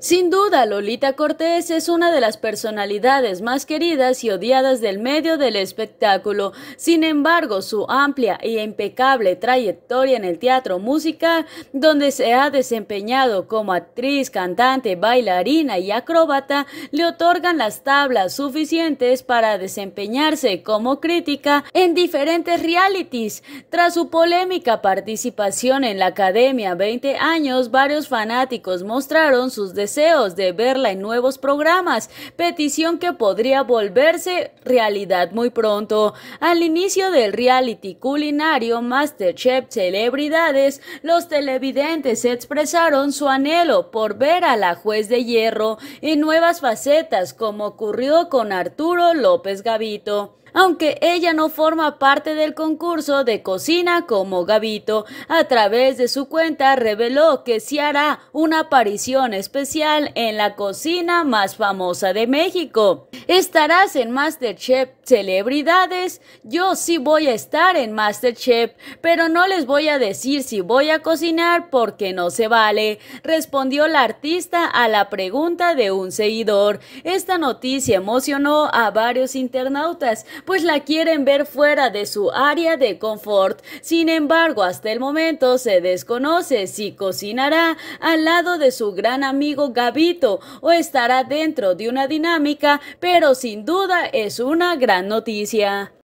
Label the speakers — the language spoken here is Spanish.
Speaker 1: Sin duda, Lolita Cortés es una de las personalidades más queridas y odiadas del medio del espectáculo. Sin embargo, su amplia y e impecable trayectoria en el teatro musical, donde se ha desempeñado como actriz, cantante, bailarina y acróbata, le otorgan las tablas suficientes para desempeñarse como crítica en diferentes realities. Tras su polémica participación en la Academia 20 años, varios fanáticos mostraron sus de verla en nuevos programas, petición que podría volverse realidad muy pronto. Al inicio del reality culinario MasterChef Celebridades, los televidentes expresaron su anhelo por ver a la juez de hierro y nuevas facetas como ocurrió con Arturo López Gavito aunque ella no forma parte del concurso de cocina como Gabito. A través de su cuenta reveló que sí hará una aparición especial en la cocina más famosa de México. ¿Estarás en Masterchef Celebridades? Yo sí voy a estar en Masterchef, pero no les voy a decir si voy a cocinar porque no se vale, respondió la artista a la pregunta de un seguidor. Esta noticia emocionó a varios internautas, pues la quieren ver fuera de su área de confort. Sin embargo, hasta el momento se desconoce si cocinará al lado de su gran amigo Gabito o estará dentro de una dinámica, pero pero sin duda es una gran noticia.